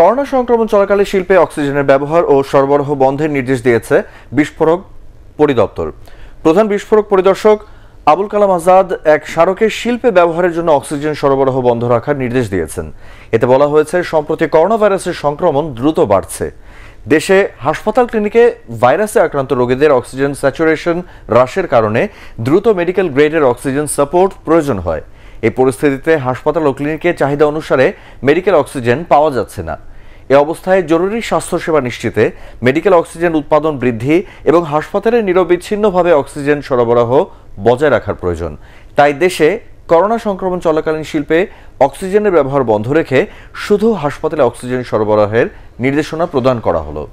corona সংক্রমণ চলাকালে শিল্পে অক্সিজেনের ব্যবহার ও সরবরাহ বন্ধের নির্দেশ দিয়েছে বিস্ফোরক পরিদপ্তর প্রধান বিস্ফোরক পরিদর্শক আবুল কালাম আজাদ এক স্মারকের শিল্পে ব্যবহারের জন্য অক্সিজেন সরবরাহ বন্ধ রাখার নির্দেশ দিয়েছেন এতে বলা হয়েছে সম্প্রতি করোনা ভাইরাসের সংক্রমণ দ্রুত বাড়ছে দেশে হাসপাতাল ক্লিনিকে ভাইরাসে আক্রান্ত রোগীদের অক্সিজেন স্যাচুরেশন হ্রাসের কারণে দ্রুত মেডিকেল গ্রেডের অক্সিজেন সাপোর্ট প্রয়োজন হয় এই পরিস্থিতিতে হাসপাতাল ও ক্লিনিকে চাহিদা অনুসারে মেডিকেল অক্সিজেন পাওয়া যাচ্ছে না এ অবস্থায় জরুরি স্বাস্থ্যসেবা নিশ্চিতে মেডিকেল অক্সিজেন উৎপাদন বৃদ্ধি এবং হাসপাতালে নিরবিচ্ছিন্নভাবে অক্সিজেন সরবরাহ বজায় রাখার প্রয়োজন তাই দেশে করোনা সংক্রমণ চলাকালীন শিল্পে অক্সিজেনের ব্যবহার বন্ধ রেখে শুধু হাসপাতালে অক্সিজেন সরবরাহের নির্দেশনা প্রদান করা হলো